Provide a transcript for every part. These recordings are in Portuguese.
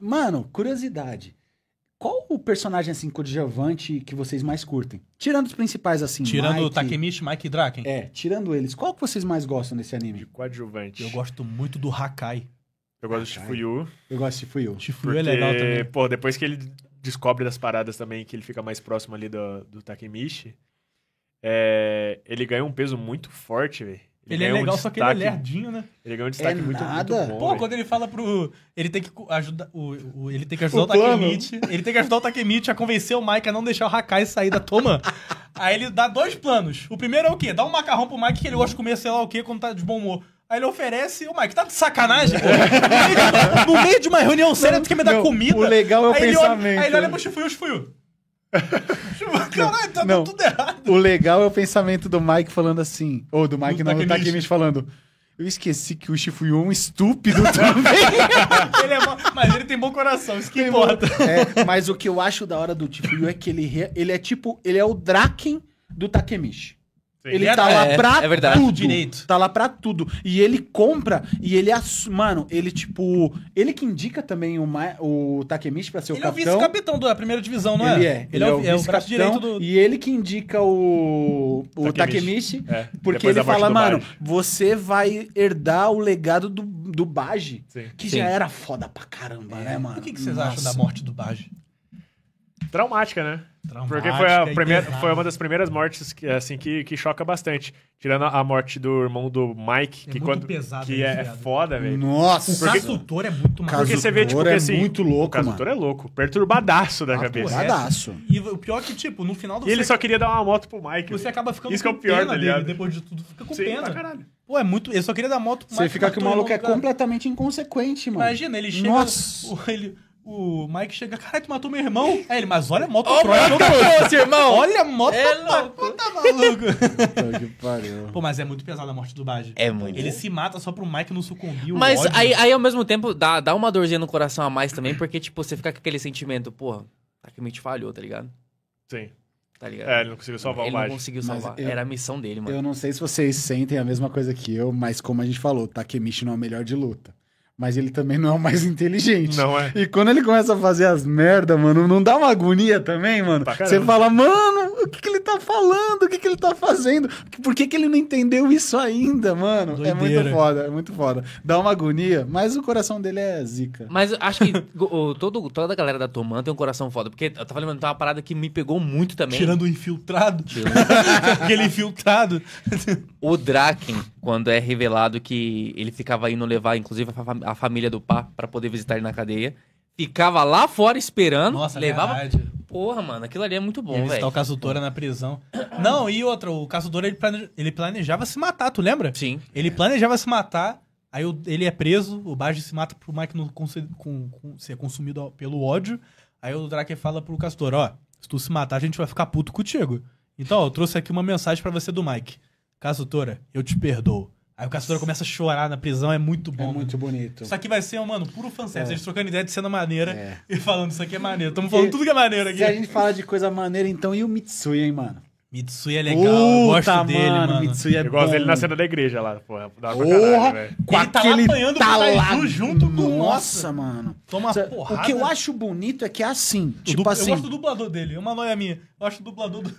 Mano, curiosidade. Qual o personagem, assim, coadjuvante que vocês mais curtem? Tirando os principais, assim, Tirando Mike, o Takemichi, Mike e Draken. É, tirando eles. Qual que vocês mais gostam desse anime? De coadjuvante. Eu gosto muito do Hakai. Eu gosto Hakai. do Shifuyu. Eu gosto do Shifuyu. Shifuyu porque, é legal também. Pô, depois que ele descobre das paradas também, que ele fica mais próximo ali do, do Takemichi, é, ele ganha um peso muito forte, velho. Ele, ele é legal, um só que ele é lerdinho, né? Ele ganhou um destaque é muito, muito, bom. Pô, véio. quando ele fala pro. Ele tem que ajudar o, o ele tem que ajudar o, o Takemichi. Ele tem que ajudar o Takemichi a convencer o Mike a não deixar o Hakai sair da toma. Aí ele dá dois planos. O primeiro é o quê? Dá um macarrão pro Mike que ele gosta de comer, sei lá o quê, quando tá de bom humor. Aí ele oferece, o Mike tá de sacanagem, no meio de uma reunião séria, tu quer me dar comida. O legal é o aí pensamento. Ele olha, aí ele olha né? pro Shifuyu, Shifuyu. Caralho, né? tá não, tudo errado. O legal é o pensamento do Mike falando assim. Ou do Mike, do não, do Takemichi falando. Eu esqueci que o Shifuyu é um estúpido também. ele é bom, mas ele tem bom coração, isso que tem importa. É, mas o que eu acho da hora do Shifuyu é que ele, ele é tipo... Ele é o Draken do Takemichi. Ele, ele tá é, lá pra é verdade. tudo. Direito. Tá lá pra tudo. E ele compra e ele... Ass... Mano, ele tipo... Ele que indica também o, Ma... o Takemichi pra ser ele o capitão. Ele é o vice-capitão da primeira divisão, não é? Ele é. Ele, ele é, é o, é o braço direito do... E ele que indica o, o Takemichi. Takemichi é. Porque Depois ele fala, mano, você vai herdar o legado do, do Baji. Sim. Que Sim. já era foda pra caramba, é. né, mano? O que, que vocês Nossa. acham da morte do Baji? Traumática, né? Traumática Porque foi, a primeira, foi uma das primeiras mortes que, assim, que, que choca bastante. Tirando a morte do irmão do Mike, é que, quando, pesado, que é, é foda, velho. Nossa! O porque, casutor é muito maluco. Porque você vê, tipo, que, é assim, é muito louco, O casutor mano. é louco. Perturbadaço da ah, cabeça. É. Perturbadaço. E o pior é que, tipo, no final do... E ele só queria dar uma moto pro Mike. Você acaba ficando Isso com que é o pior, pena tá dele, depois de tudo. Fica com Sim, pena. caralho. Pô, é muito. Eu só queria dar moto pro Você fica que o maluco é completamente inconsequente, mano. Imagina, ele chega. Nossa! Ele, o Mike chega, caralho, tu matou meu irmão? É ele, mas olha a moto cross. Olha irmão. Olha a moto é louco. Tá maluco. que pariu. Pô, mas é muito pesado a morte do Baj. É muito. Ele se mata só pro Mike não sucumbir. Mas aí, aí, ao mesmo tempo, dá, dá uma dorzinha no coração a mais também, porque, tipo, você fica com aquele sentimento, porra, praticamente tá falhou, tá ligado? Sim. Tá ligado? É, ele não conseguiu salvar ele o Baj. Ele não conseguiu salvar. Eu, Era a missão dele, mano. Eu não sei se vocês sentem a mesma coisa que eu, mas como a gente falou, Takemichi tá não é o melhor de luta mas ele também não é o mais inteligente. Não é. E quando ele começa a fazer as merda, mano, não dá uma agonia também, mano? Você fala, mano, o que, que ele tá falando? O que, que ele tá fazendo? Por que, que ele não entendeu isso ainda, mano? Doideira. É muito foda, é muito foda. Dá uma agonia, mas o coração dele é zica. Mas acho que o, todo, toda a galera da Tomã tem um coração foda, porque eu tava lembrando, tá uma parada que me pegou muito também. Tirando o infiltrado. Tirando. Aquele infiltrado. o Draken, quando é revelado que ele ficava indo levar, inclusive, a, família do Pá para poder visitar ele na cadeia ficava lá fora esperando, Nossa, levava. Verdade. Porra, mano, aquilo ali é muito bom, velho. Está o Casutora na prisão. Não, e outra, o Casutora ele, plane... ele planejava se matar, tu lembra? Sim. Ele planejava se matar, aí ele é preso, o Baji se mata pro Mike não com... Com... ser consumido pelo ódio. Aí o Drake fala pro Casutora, ó, se tu se matar, a gente vai ficar puto contigo. Então, ó, eu trouxe aqui uma mensagem para você do Mike. Casutora, eu te perdoo. Aí o caçador começa a chorar na prisão, é muito bom. É muito mano. bonito. Isso aqui vai ser, mano, puro fanservice. É. gente trocando ideia de cena maneira é. e falando isso aqui é maneiro. Estamos falando tudo que é maneiro aqui. Se a gente fala de coisa maneira, então e o Mitsui, hein, mano? Mitsui é legal, Puta, eu gosto mano, dele, mano. Mitsui é eu gosto dele na cena da igreja lá, porra. Dá porra, caralho, com ele tá apanhando tá lá... junto com Nossa, mano. Toma porrada. O que eu acho bonito é que é assim. O tipo du... assim. Eu gosto do dublador dele, é uma noia minha. Eu acho o dublador do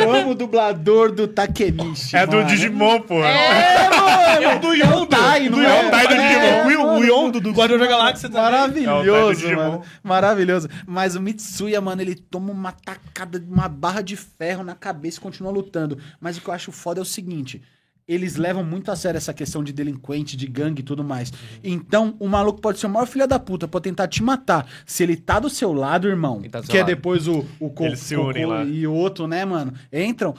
Eu amo o dublador do Takemichi. É do Digimon, pô. É, é, é, é mano. É o do Yondo. Tai, do Yondai do Digimon. o Yondo do Guardião da Galáxia também. Maravilhoso, mano. Maravilhoso. Mas o Mitsuya, mano, ele toma uma tacada, uma barra de ferro na cabeça e continua lutando. Mas o que eu acho foda é o seguinte eles levam muito a sério essa questão de delinquente, de gangue e tudo mais. Uhum. Então, o maluco pode ser o maior filho da puta, pode tentar te matar. Se ele tá do seu lado, irmão, tá que é depois o, o co, e outro, né, mano? Entram.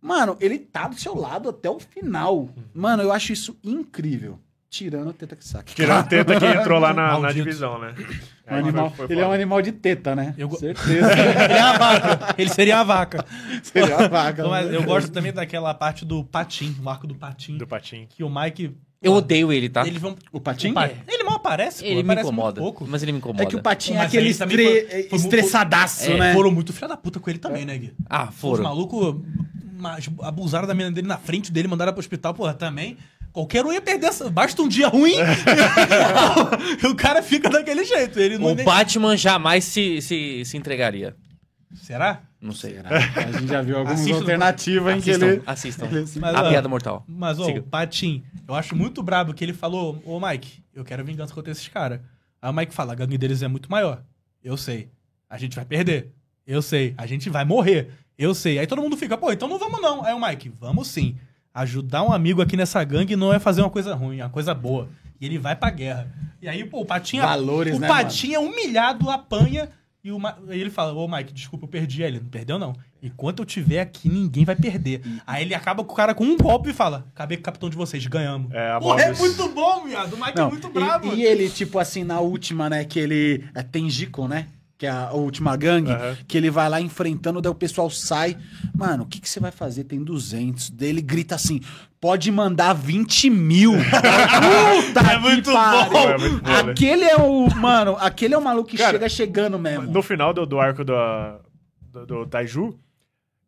Mano, ele tá do seu lado até o final. Mano, eu acho isso incrível. Tirando o Teta que saca Tirando o Teta que entrou lá na, na divisão, né? É, um animal, foi, foi ele é um animal de teta, né? Eu go... Certeza. ele é a vaca. Ele seria a vaca. Seria a vaca. mas eu gosto também daquela parte do patim, o arco do patim. Do patim. Que o Mike... Eu odeio ele, tá? Ele vão... O patim? O pa... é. Ele mal aparece, pô. Ele, me incomoda. Pouco. Mas ele me incomoda. É que o patim é aquele estre... foi, foi, estressadaço, é. né? Foram muito filha da puta com ele também, é. né, Gui? Ah, foram. Os malucos abusaram da menina dele na frente dele, mandaram pro hospital, porra, também... Qualquer um ia perder. Essa... Basta um dia ruim e o cara fica daquele jeito. Ele não o nem... Batman jamais se, se, se entregaria. Será? Não sei. Será? Né? A gente já viu algumas Assistam, alternativas em que ele. Assistam. Mas, a ó, piada mortal. Mas, o Patim, eu acho muito brabo que ele falou: Ô, Mike, eu quero vingança contra esses caras. Aí o Mike fala: a gangue deles é muito maior. Eu sei. A gente vai perder. Eu sei. A gente vai morrer. Eu sei. Aí todo mundo fica: pô, então não vamos não. Aí o Mike: vamos sim. Ajudar um amigo aqui nessa gangue não é fazer uma coisa ruim, é uma coisa boa. E ele vai pra guerra. E aí, pô, o Patinha. Valores, o né, Patinha mano? humilhado apanha. E o Ma... ele fala, ô Mike, desculpa, eu perdi. Aí ele, não perdeu não. Enquanto eu tiver aqui, ninguém vai perder. Aí ele acaba com o cara com um golpe e fala, acabei com o capitão de vocês, ganhamos. É, Porra, é muito bom, miado. O Mike é não, é muito brabo. E, e, ele, tipo assim, na última, né, que ele... É Tenjiko, né? que é a última gangue, uhum. que ele vai lá enfrentando, daí o pessoal sai. Mano, o que, que você vai fazer? Tem 200. Daí ele grita assim: pode mandar 20 mil. Puta é muito pariu. bom. É muito né? aquele é o. Mano, aquele é o maluco que Cara, chega chegando mesmo. No final do, do arco do, do Taiju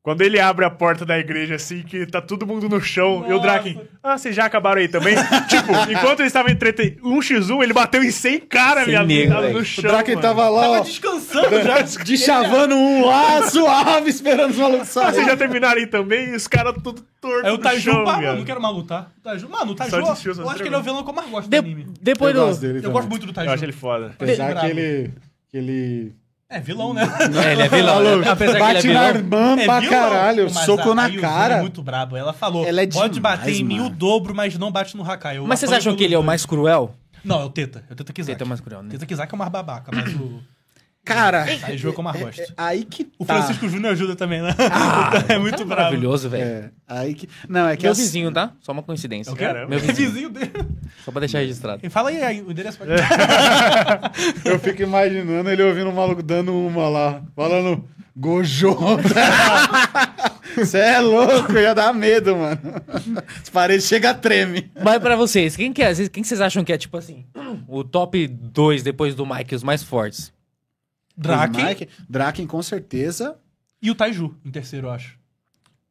quando ele abre a porta da igreja, assim, que tá todo mundo no chão, Nossa. e o Draken, ah, vocês já acabaram aí também? tipo, enquanto eles estavam entreten... 1x1, ele bateu em 100 cara, Sem viado, tava né? no chão. O Draken mano. tava lá, tava ó, descansando já. chavando um lá, suave, esperando os malucos Ah, vocês já terminaram aí também? E os caras tudo tortos. É o Taiju, chão, pá, não quero malu lutar. O Taiju, mano, o Taiju, eu acho que ele é o vilão que eu mais gosto de... do anime. Depois eu do... Gosto dele eu também. gosto muito do Taiju. Eu acho ele foda. Apesar é que ele... Que ele é vilão, né? É, ele é vilão. Né? Falou, né? Apesar bate que ele é vilão, na irmã é pra vilão, caralho, soco a, na a é cara. é muito brabo. Ela falou, ela é demais, pode bater em mim o dobro, mas não bate no Hakai. mas vocês acham que ele é o mais cruel? Não, é o Teta. É o Teta Kizaki. Teta é o mais cruel, né? Teta Kizaki é o mais babaca, mas o... Cara. Aí joga como arrosta. É, é, aí que tá. O Francisco Júnior ajuda também, né? Ah, então, é muito é bravo. Maravilhoso, é, velho. É, aí que. Não, é que. Meu é assim. vizinho, tá? Só uma coincidência. quero. meu vizinho. vizinho dele. Só pra deixar registrado. E fala aí, aí o endereço Eu fico imaginando ele ouvindo um maluco dando uma lá. Falando. Gojo. Você é louco, ia dar medo, mano. As paredes chega treme. Mas pra vocês, quem que é, quem que vocês acham que é, tipo assim, o top 2 depois do Mike, os mais fortes? Draken. Mike, Draken, com certeza. E o Taiju, em terceiro, eu acho.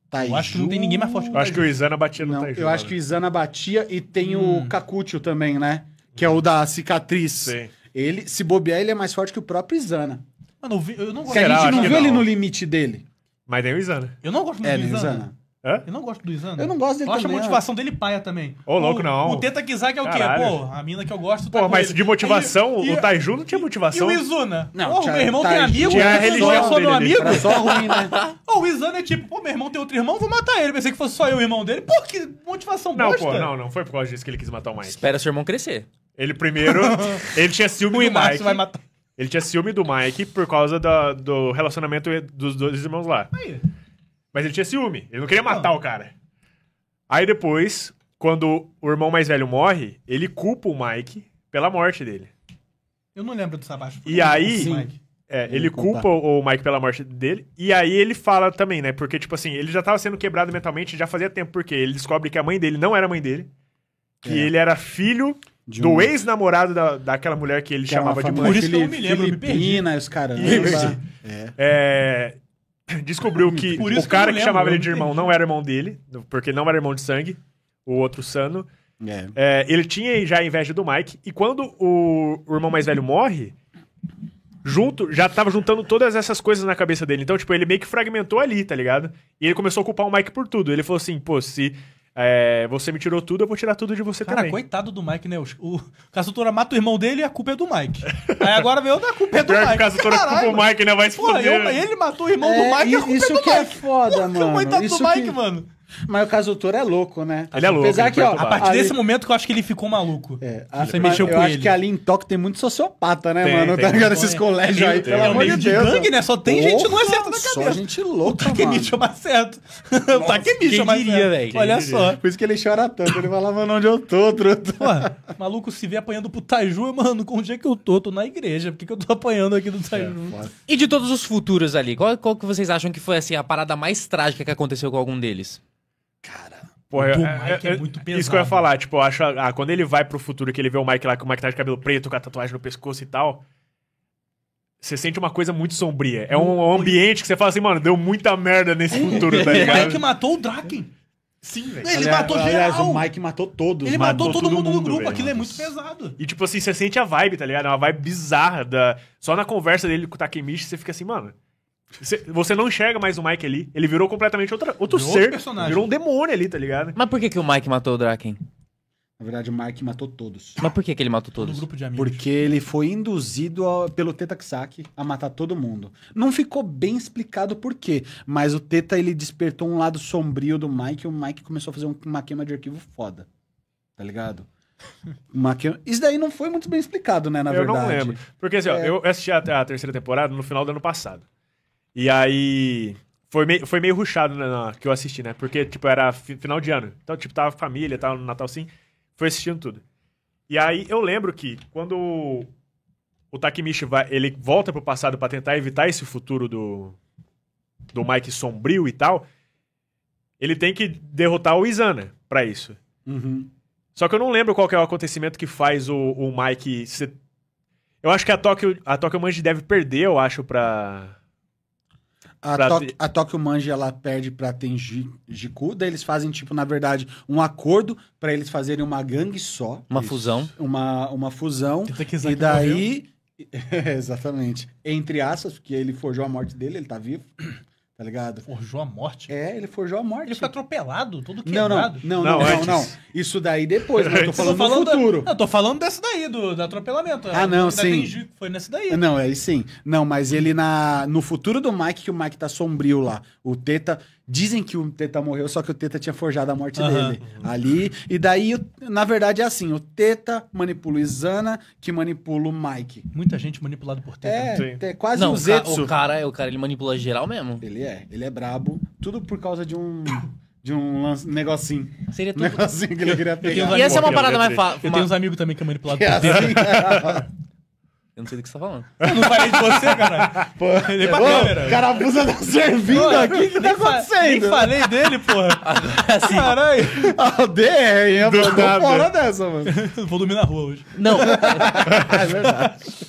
Taiju... Eu acho que não tem ninguém mais forte que o Taiju. Eu acho que o Izana batia no não, Taiju. Eu cara. acho que o Izana batia e tem hum. o Kakucho também, né? Que é o da cicatriz. Sim. Ele, se bobear, ele é mais forte que o próprio Izana. Mano, eu, vi, eu não gosto. Porque a gente não viu ele no limite dele. Mas tem o Izana. Eu não gosto muito é, do Izana. Izana. Hã? Eu não gosto do Isana. Eu não gosto dele Eu acho a é. motivação dele paia também. Ô, louco, não. O Teta Kizak é o quê? Caralho. Pô, a mina que eu gosto tá mas de motivação, e, o Taiju não tinha motivação. E o Izuna? Não, Pô, tinha, meu irmão tem amigo, tinha a religião é só meu amigo. só ruim, né? Ô, o Izana é tipo, pô, meu irmão tem outro irmão, vou matar ele. Pensei que fosse só eu o irmão dele. Pô, que motivação não, bosta. Não, pô, não, não foi por causa disso que ele quis matar o Mike. Espera seu irmão crescer. Ele primeiro, ele tinha ciúme do Mike. vai matar. Ele tinha ciúme do Mike por causa da, do relacionamento dos dois irmãos lá. Aí. Mas ele tinha ciúme. Ele não queria matar o cara. Aí depois, quando o irmão mais velho morre, ele culpa o Mike pela morte dele. Eu não lembro do Sabacho. E aí. É, ele, culpa o Mike pela morte dele. E aí ele fala também, né? Porque, tipo assim, ele já tava sendo quebrado mentalmente já fazia tempo, porque ele descobre que a mãe dele não era mãe dele. Que é. ele era filho de do ex-namorado da, daquela mulher que ele que chamava de mãe. Por isso que eu me lembro, Filipina, me perdi. os caras. É. é. descobriu que o cara que, chamava ele de irmão não era irmão dele, porque não era irmão de sangue, o outro Sano. É. É, ele tinha já a inveja do Mike, e quando o, o irmão mais velho morre, junto, já tava juntando todas essas coisas na cabeça dele. Então, tipo, ele meio que fragmentou ali, tá ligado? E ele começou a culpar o Mike por tudo. Ele falou assim, pô, se é, você me tirou tudo, eu vou tirar tudo de você Cara, também. Cara, coitado do Mike, né? O, o Casutora mata o irmão dele e a culpa é do Mike. Aí agora veio da culpa é do Mike. O Casutora culpa o Mike, né? Vai se Porra, eu, ele matou o irmão é, do Mike e a culpa é isso é do que é foda, Pô, mano. Coitado isso do Mike, que... mano. Mas o Toro é louco, né? Ele é louco. Apesar que, ó, a partir ali... desse momento que eu acho que ele ficou maluco. É, a, Você mexeu eu com eu ele. acho que ali em Tóquio tem muito sociopata, né, tem, mano? Tem, tá ligado? Esses colégios aí, tem, pelo amor de Deus. Gangue, né? Só tem é Porra, gente não acerta na cabeça. Só gente louca, o Takemichi é mais certo. o Takemichi é mais diria, velho. Olha só. Por isso que ele chora tanto. Ele fala, mano, onde eu tô, truta? Porra, maluco se vê apanhando pro Taiju, mano, com o dia é que eu tô, tô na igreja. Por que, eu tô apanhando aqui do é, Taiju? e de todos os futuros ali, qual, qual que vocês acham que foi, assim, a parada mais trágica que aconteceu com algum deles? Cara. Porra, o é, Mike é, é, é muito pesado. Isso que eu ia falar, tipo, eu acho. Ah, quando ele vai pro futuro, que ele vê o Mike lá com o Mike tá de cabelo preto, com a tatuagem no pescoço e tal. Você sente uma coisa muito sombria. É um, é um ambiente que você fala assim, mano, deu muita merda nesse futuro, tá ligado? O Mike matou o Draken. Sim, velho. Ele aliás, matou aliás, geral. o Mike matou todos. Ele matou, matou todo, mundo, mundo no grupo. Velho. Aquilo é muito pesado. E, tipo assim, você sente a vibe, tá ligado? É uma vibe bizarra. Da... Só na conversa dele com o Takemichi, você fica assim, mano... Você não enxerga mais o Mike ali. Ele virou completamente outra, outro virou ser. Personagem. Virou um demônio ali, tá ligado? Mas por que, que o Mike matou o Draken? Na verdade, o Mike matou todos. Mas por que, que ele matou todos? Um grupo de amigos. Porque ele foi induzido a, pelo Teta Kisaki a matar todo mundo. Não ficou bem explicado por quê, mas o Teta ele despertou um lado sombrio do Mike e o Mike começou a fazer uma queima de arquivo foda. Tá ligado? Isso daí não foi muito bem explicado, né, na eu verdade. Eu não lembro. Porque assim, é... ó, eu assisti a, a terceira temporada no final do ano passado. E aí. Foi meio, foi meio ruchado né, na, que eu assisti, né? Porque, tipo, era final de ano. Então, tipo, tava família, tava no Natal sim. Foi assistindo tudo. E aí eu lembro que quando o Takemichi vai, ele volta pro passado para tentar evitar esse futuro do do Mike sombrio e tal, ele tem que derrotar o Izana né, para isso. Uhum. Só que eu não lembro qual é o acontecimento que faz o, o Mike Eu acho que a Tokyo, a Tokyo Manji deve perder, eu acho, pra, a, to a Tokyo Manji, ela perde pra Tenjiku, daí eles fazem, tipo, na verdade, um acordo para eles fazerem uma gangue só. Uma isso. fusão. Uma, uma fusão. E daí... Exatamente. Entre aspas, porque ele forjou a morte dele, ele tá vivo. Tá ligado? Forjou a morte? É, ele forjou a morte. Ele foi atropelado, todo quebrado. Não, não, não, não, não, não. Isso daí depois, mas eu tô falando, eu falando do futuro. Da, eu tô falando dessa daí, do, do atropelamento. Ah, não, sim. Tenjiku. Foi nessa daí. Não, aí sim. Não, mas ele na no futuro do Mike, que o Mike tá sombrio lá. O Teta. Dizem que o Teta morreu, só que o Teta tinha forjado a morte uhum. dele. Ali. E daí, na verdade, é assim: o Teta manipula o Isana, que manipula o Mike. Muita gente manipulada por Teta. Né? É, é quase Não, um Zetsu. O cara, é, o cara, ele manipula geral mesmo. Ele é, ele é brabo. Tudo por causa de um. de um lance, negocinho. Seria tudo. Negocinho que ele queria pegar. E essa é uma parada mais fácil. Eu tenho uns amigos também que é manipulado é por Teta. Assim. Eu não sei do que você tá falando. Eu não falei de você, cara. Pô, ele pra câmera. O cara abusa da servida aqui. O que tá acontecendo? Nem falei dele, porra. Assim, Caralho. A ah, DR, hein? Eu tô fora dessa, mano. Vou dormir na rua hoje. Não. é verdade.